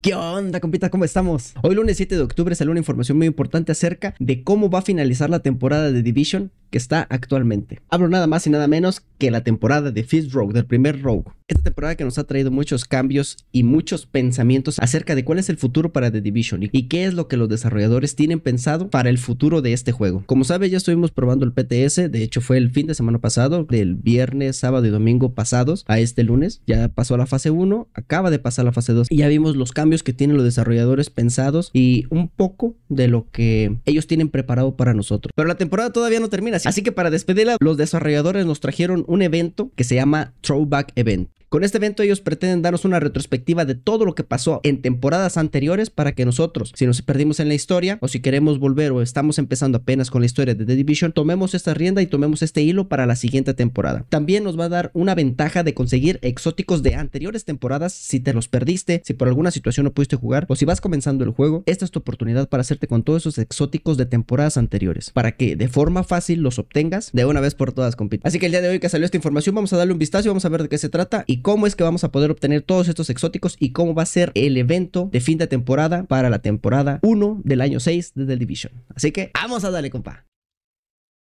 ¿Qué onda, compita? ¿Cómo estamos? Hoy lunes 7 de octubre salió una información muy importante acerca de cómo va a finalizar la temporada de Division que está actualmente. Hablo nada más y nada menos que la temporada de Fist Rogue, del primer Rogue. Esta temporada que nos ha traído muchos cambios y muchos pensamientos acerca de cuál es el futuro para The Division y, qué es lo que los desarrolladores tienen pensado para el futuro de este juego. Como sabes, ya estuvimos probando el PTS, de hecho fue el fin de semana pasado, del viernes, sábado y domingo pasados a este lunes. Ya pasó a la fase 1, acaba de pasar la fase 2 y ya vimos los cambios que tienen los desarrolladores pensados y un poco de lo que ellos tienen preparado para nosotros. Pero la temporada todavía no termina, así que para despedirla, los desarrolladores nos trajeron un evento que se llama Throwback Event con este evento ellos pretenden darnos una retrospectiva de todo lo que pasó en temporadas anteriores para que nosotros, si nos perdimos en la historia o si queremos volver o estamos empezando apenas con la historia de The Division, tomemos esta rienda y tomemos este hilo para la siguiente temporada. También nos va a dar una ventaja de conseguir exóticos de anteriores temporadas si te los perdiste, si por alguna situación no pudiste jugar o si vas comenzando el juego, esta es tu oportunidad para hacerte con todos esos exóticos de temporadas anteriores, para que de forma fácil los obtengas de una vez por todas, compit. Así que el día de hoy que salió esta información, vamos a darle un vistazo, vamos a ver de qué se trata y cómo es que vamos a poder obtener todos estos exóticos y cómo va a ser el evento de fin de temporada para la temporada 1 del año 6 de The Division. Así que vamos a darle, compa.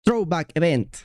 Throwback Event.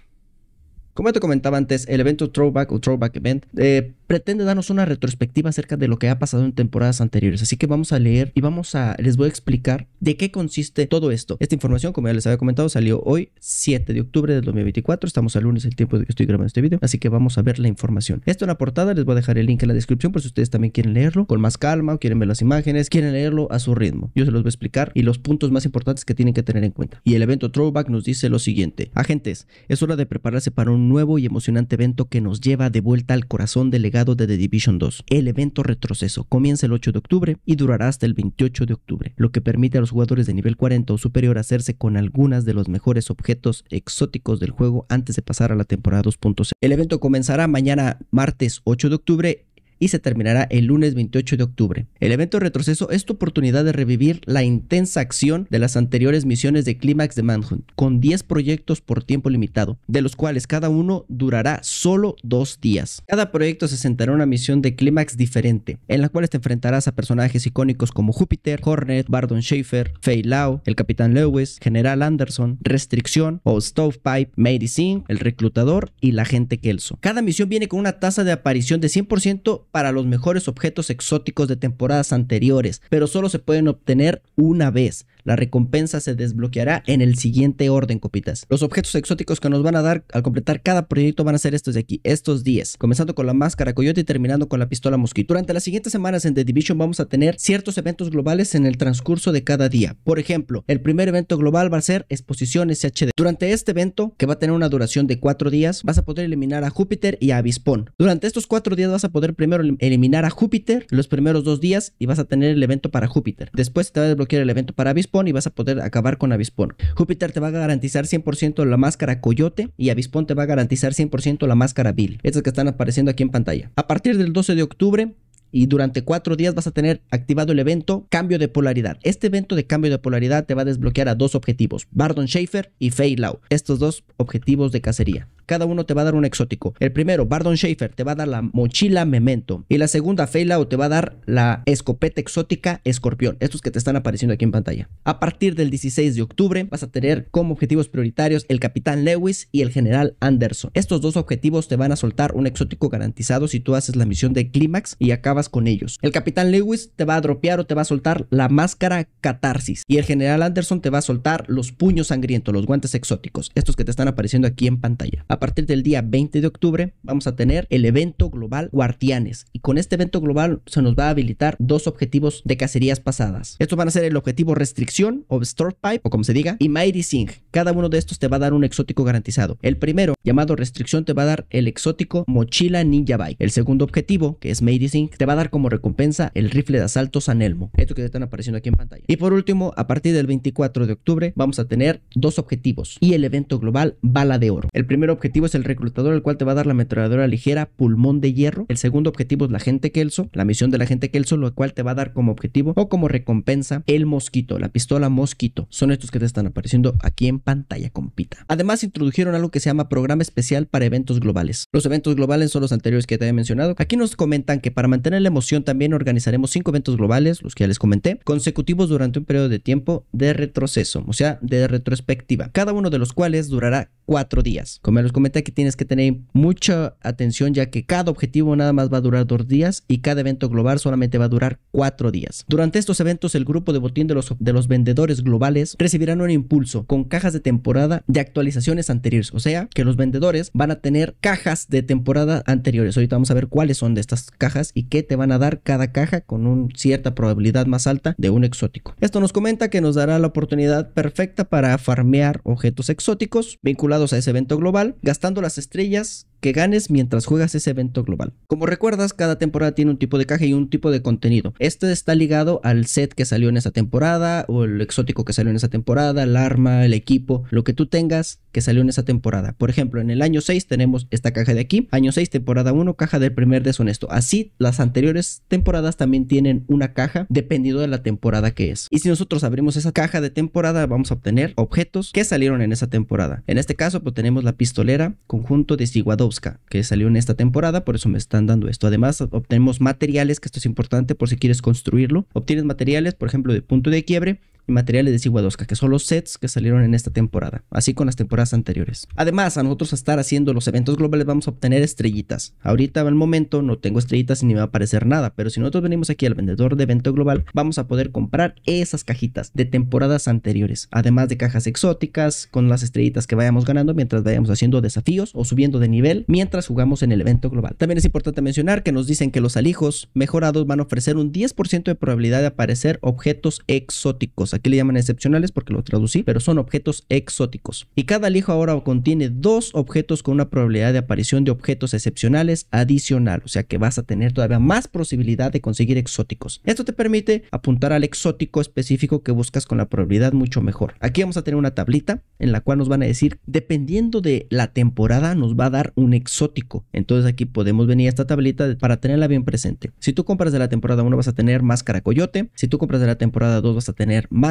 Como te comentaba antes, el evento Throwback o Throwback Event eh, pretende darnos una retrospectiva acerca de lo que ha pasado en temporadas anteriores. Así que vamos a leer y vamos a, les voy a explicar de qué consiste todo esto. Esta información, como ya les había comentado, salió hoy 7 de octubre del 2024. Estamos al lunes, el tiempo de que estoy grabando este video. Así que vamos a ver la información. Esto en la portada, les voy a dejar el link en la descripción por si ustedes también quieren leerlo con más calma o quieren ver las imágenes, quieren leerlo a su ritmo. Yo se los voy a explicar y los puntos más importantes que tienen que tener en cuenta. Y el evento Throwback nos dice lo siguiente. Agentes, es hora de prepararse para un un nuevo y emocionante evento que nos lleva de vuelta al corazón del legado de The Division 2. El evento retroceso comienza el 8 de octubre y durará hasta el 28 de octubre, lo que permite a los jugadores de nivel 40 o superior hacerse con algunas de los mejores objetos exóticos del juego antes de pasar a la temporada 2.0. El evento comenzará mañana martes 8 de octubre y se terminará el lunes 28 de octubre. El evento retroceso es tu oportunidad de revivir la intensa acción de las anteriores misiones de Clímax de Manhunt, con 10 proyectos por tiempo limitado, de los cuales cada uno durará solo dos días. Cada proyecto se sentará una misión de Clímax diferente, en la cual te enfrentarás a personajes icónicos como Júpiter, Hornet, Bardon Schaefer, Fei Lao, el Capitán Lewis, General Anderson, Restricción o Stovepipe, Medicine, el Reclutador y la gente Kelso. Cada misión viene con una tasa de aparición de 100% para los mejores objetos exóticos de temporadas anteriores, pero solo se pueden obtener una vez. La recompensa se desbloqueará en el siguiente orden, copitas. Los objetos exóticos que nos van a dar al completar cada proyecto van a ser estos de aquí, estos 10. Comenzando con la máscara coyote y terminando con la pistola mosquito. Durante las siguientes semanas en The Division vamos a tener ciertos eventos globales en el transcurso de cada día. Por ejemplo, el primer evento global va a ser exposiciones HD. Durante este evento, que va a tener una duración de 4 días, vas a poder eliminar a Júpiter y a Avispón. Durante estos 4 días vas a poder primero eliminar a Júpiter los primeros dos días y vas a tener el evento para Júpiter. Después te va a desbloquear el evento para avispon y vas a poder acabar con avispon Júpiter te va a garantizar 100% la máscara Coyote y Avispón te va a garantizar 100% la máscara Bill. Estas que están apareciendo aquí en pantalla. A partir del 12 de octubre y durante cuatro días vas a tener activado el evento Cambio de Polaridad. Este evento de Cambio de Polaridad te va a desbloquear a dos objetivos, Bardon Schaefer y Failout Estos dos objetivos de cacería. Cada uno te va a dar un exótico. El primero, Bardon Schaefer, te va a dar la mochila Memento. Y la segunda, o te va a dar la escopeta exótica Escorpión. Estos que te están apareciendo aquí en pantalla. A partir del 16 de octubre, vas a tener como objetivos prioritarios el Capitán Lewis y el General Anderson. Estos dos objetivos te van a soltar un exótico garantizado si tú haces la misión de Clímax y acabas con ellos. El Capitán Lewis te va a dropear o te va a soltar la máscara Catarsis. Y el General Anderson te va a soltar los puños sangrientos, los guantes exóticos. Estos que te están apareciendo aquí en pantalla. A a partir del día 20 de octubre vamos a tener el evento global Guardianes. Y con este evento global se nos va a habilitar dos objetivos de cacerías pasadas. Estos van a ser el objetivo Restricción o Pipe, o como se diga, y Mighty Sync. Cada uno de estos te va a dar un exótico garantizado. El primero, llamado Restricción, te va a dar el exótico Mochila Ninja Bike. El segundo objetivo, que es Mighty Sync, te va a dar como recompensa el rifle de asalto San Elmo. Esto que están apareciendo aquí en pantalla. Y por último, a partir del 24 de octubre vamos a tener dos objetivos y el evento global Bala de Oro. El primer objetivo objetivo es el reclutador, el cual te va a dar la metralladora ligera, pulmón de hierro. El segundo objetivo es la gente Kelso, la misión de la gente Kelso, lo cual te va a dar como objetivo o como recompensa el mosquito, la pistola mosquito. Son estos que te están apareciendo aquí en pantalla, compita. Además, introdujeron algo que se llama programa especial para eventos globales. Los eventos globales son los anteriores que te había mencionado. Aquí nos comentan que para mantener la emoción también organizaremos cinco eventos globales, los que ya les comenté, consecutivos durante un periodo de tiempo de retroceso, o sea, de retrospectiva, cada uno de los cuales durará cuatro días comenta que tienes que tener mucha atención ya que cada objetivo nada más va a durar dos días y cada evento global solamente va a durar cuatro días. Durante estos eventos el grupo de botín de los, de los vendedores globales recibirán un impulso con cajas de temporada de actualizaciones anteriores. O sea que los vendedores van a tener cajas de temporada anteriores. Ahorita vamos a ver cuáles son de estas cajas y qué te van a dar cada caja con una cierta probabilidad más alta de un exótico. Esto nos comenta que nos dará la oportunidad perfecta para farmear objetos exóticos vinculados a ese evento global gastando las estrellas que ganes mientras juegas ese evento global. Como recuerdas, cada temporada tiene un tipo de caja y un tipo de contenido. Este está ligado al set que salió en esa temporada o el exótico que salió en esa temporada, el arma, el equipo, lo que tú tengas que salió en esa temporada. Por ejemplo, en el año 6 tenemos esta caja de aquí, año 6, temporada 1, caja del primer deshonesto. Así, las anteriores temporadas también tienen una caja dependiendo de la temporada que es. Y si nosotros abrimos esa caja de temporada, vamos a obtener objetos que salieron en esa temporada. En este caso, pues tenemos la pistolera, conjunto desiguado que salió en esta temporada, por eso me están dando esto. Además, obtenemos materiales, que esto es importante por si quieres construirlo. Obtienes materiales, por ejemplo, de punto de quiebre, materiales de Siguadosca que son los sets que salieron en esta temporada, así con las temporadas anteriores. Además, a nosotros a estar haciendo los eventos globales vamos a obtener estrellitas. Ahorita, el momento, no tengo estrellitas ni me va a aparecer nada, pero si nosotros venimos aquí al vendedor de evento global, vamos a poder comprar esas cajitas de temporadas anteriores, además de cajas exóticas con las estrellitas que vayamos ganando mientras vayamos haciendo desafíos o subiendo de nivel mientras jugamos en el evento global. También es importante mencionar que nos dicen que los alijos mejorados van a ofrecer un 10% de probabilidad de aparecer objetos exóticos que le llaman excepcionales? Porque lo traducí, pero son objetos exóticos. Y cada alijo ahora contiene dos objetos con una probabilidad de aparición de objetos excepcionales adicional, o sea que vas a tener todavía más posibilidad de conseguir exóticos. Esto te permite apuntar al exótico específico que buscas con la probabilidad mucho mejor. Aquí vamos a tener una tablita en la cual nos van a decir, dependiendo de la temporada, nos va a dar un exótico. Entonces aquí podemos venir a esta tablita para tenerla bien presente. Si tú compras de la temporada 1 vas a tener más caracoyote, si tú compras de la temporada 2 vas a tener más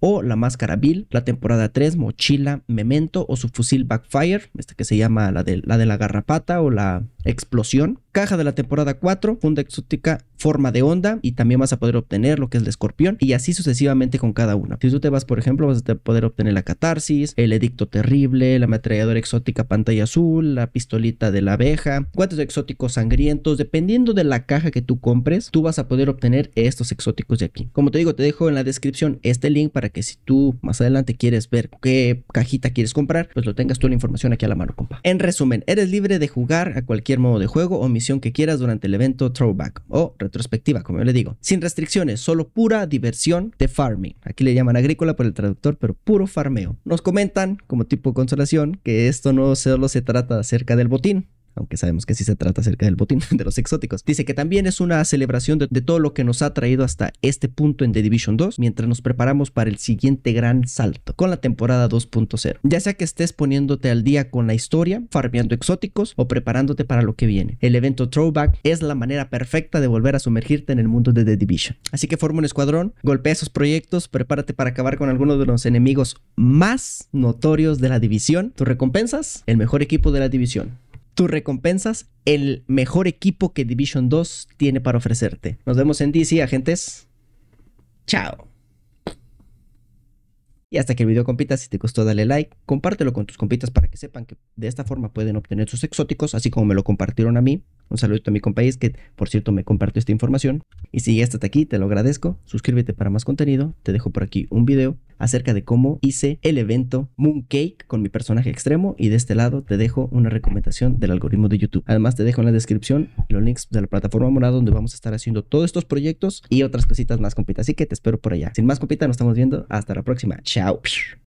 o La Máscara Bill, la temporada 3 Mochila, Memento o su fusil Backfire, esta que se llama la de la, garrapata o la explosión. Caja de la temporada 4, funda exótica, forma de onda y también vas a poder obtener lo que es el escorpión y así sucesivamente con cada una. Si tú te vas, por ejemplo, vas a poder obtener la catarsis, el edicto terrible, la ametralladora exótica pantalla azul, la pistolita de la abeja, guantes exóticos sangrientos, dependiendo de la caja que tú compres, tú vas a poder obtener estos exóticos de aquí. Como te digo, te dejo en la descripción este link para que si tú más adelante quieres ver qué cajita quieres comprar, pues lo tengas tú la información aquí a la mano, compa. En resumen, eres libre de jugar a cualquier modo de juego o misión que quieras durante el evento Throwback o retrospectiva, como yo le digo. Sin restricciones, solo pura diversión de farming. Aquí le llaman agrícola por el traductor, pero puro farmeo. Nos comentan, como tipo de consolación, que esto no solo se trata acerca del botín, aunque sabemos que sí se trata acerca del botín de los exóticos. Dice que también es una celebración de, todo lo que nos ha traído hasta este punto en The Division 2, mientras nos preparamos para el siguiente gran salto, con la temporada 2.0. Ya sea que estés poniéndote al día con la historia, farmeando exóticos o preparándote para lo que viene. El evento Throwback es la manera perfecta de volver a sumergirte en el mundo de The Division. Así que forma un escuadrón, golpea esos proyectos, prepárate para acabar con algunos de los enemigos más notorios de la división. ¿Tus recompensas? El mejor equipo de la división tus recompensas, el mejor equipo que Division 2 tiene para ofrecerte. Nos vemos en DC, agentes. Chao. Y hasta que el video compita, si te gustó dale like, compártelo con tus compitas para que sepan que de esta forma pueden obtener sus exóticos, así como me lo compartieron a mí. Un saludito a mi compañero que por cierto me compartió esta información. Y si ya estás aquí, te lo agradezco. Suscríbete para más contenido. Te dejo por aquí un video acerca de cómo hice el evento Mooncake con mi personaje extremo y de este lado te dejo una recomendación del algoritmo de YouTube. Además te dejo en la descripción los links de la plataforma morada donde vamos a estar haciendo todos estos proyectos y otras cositas más compitas. Así que te espero por allá. Sin más compita, nos estamos viendo. Hasta la próxima. Chao.